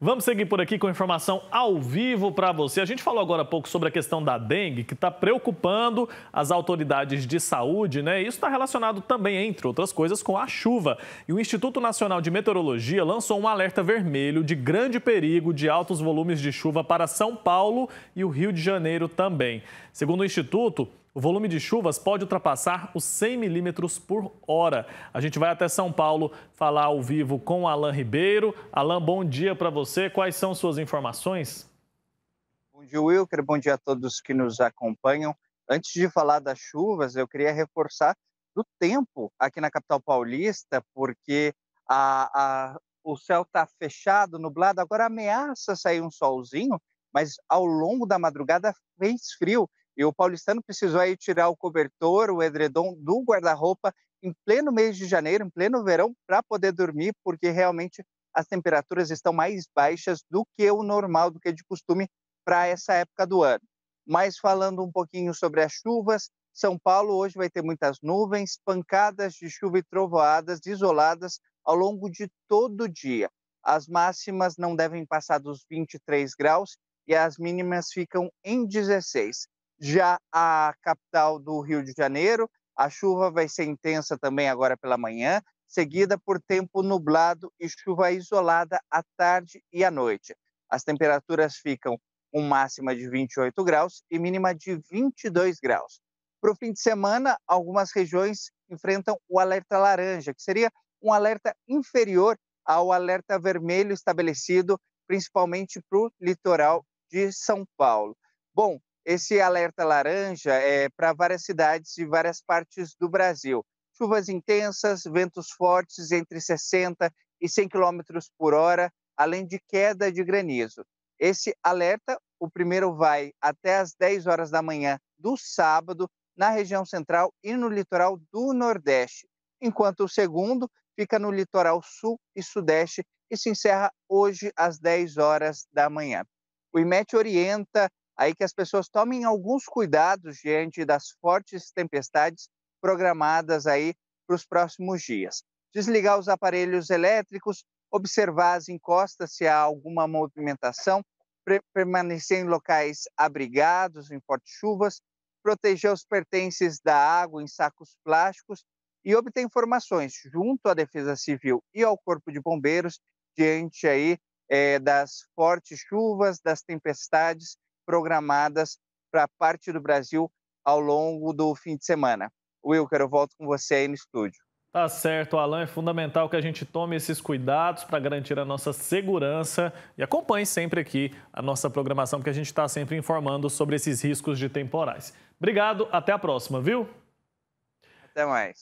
Vamos seguir por aqui com informação ao vivo para você. A gente falou agora há pouco sobre a questão da dengue, que está preocupando as autoridades de saúde, né? Isso está relacionado também, entre outras coisas, com a chuva. E o Instituto Nacional de Meteorologia lançou um alerta vermelho de grande perigo de altos volumes de chuva para São Paulo e o Rio de Janeiro também. Segundo o Instituto, o volume de chuvas pode ultrapassar os 100 milímetros por hora. A gente vai até São Paulo falar ao vivo com Alain Ribeiro. Alain, bom dia para você. Quais são suas informações? Bom dia, Wilker. Bom dia a todos que nos acompanham. Antes de falar das chuvas, eu queria reforçar do tempo aqui na capital paulista, porque a, a, o céu está fechado, nublado, agora ameaça sair um solzinho, mas ao longo da madrugada fez frio. E o paulistano precisou aí tirar o cobertor, o edredom do guarda-roupa em pleno mês de janeiro, em pleno verão, para poder dormir, porque realmente as temperaturas estão mais baixas do que o normal, do que de costume para essa época do ano. Mas falando um pouquinho sobre as chuvas, São Paulo hoje vai ter muitas nuvens, pancadas de chuva e trovoadas isoladas ao longo de todo o dia. As máximas não devem passar dos 23 graus e as mínimas ficam em 16 já a capital do Rio de Janeiro. A chuva vai ser intensa também agora pela manhã, seguida por tempo nublado e chuva isolada à tarde e à noite. As temperaturas ficam com máxima de 28 graus e mínima de 22 graus. Para o fim de semana, algumas regiões enfrentam o alerta laranja, que seria um alerta inferior ao alerta vermelho estabelecido, principalmente para o litoral de São Paulo. Bom, esse alerta laranja é para várias cidades e várias partes do Brasil. Chuvas intensas, ventos fortes entre 60 e 100 km por hora, além de queda de granizo. Esse alerta, o primeiro vai até as 10 horas da manhã do sábado, na região central e no litoral do Nordeste, enquanto o segundo fica no litoral sul e sudeste e se encerra hoje às 10 horas da manhã. O IMET orienta aí que as pessoas tomem alguns cuidados diante das fortes tempestades programadas aí para os próximos dias. Desligar os aparelhos elétricos, observar as encostas se há alguma movimentação, permanecer em locais abrigados em fortes chuvas, proteger os pertences da água em sacos plásticos e obter informações junto à Defesa Civil e ao Corpo de Bombeiros diante aí é, das fortes chuvas, das tempestades programadas para parte do Brasil ao longo do fim de semana. Wilker, eu volto com você aí no estúdio. Tá certo, Alan. É fundamental que a gente tome esses cuidados para garantir a nossa segurança e acompanhe sempre aqui a nossa programação, porque a gente está sempre informando sobre esses riscos de temporais. Obrigado, até a próxima, viu? Até mais.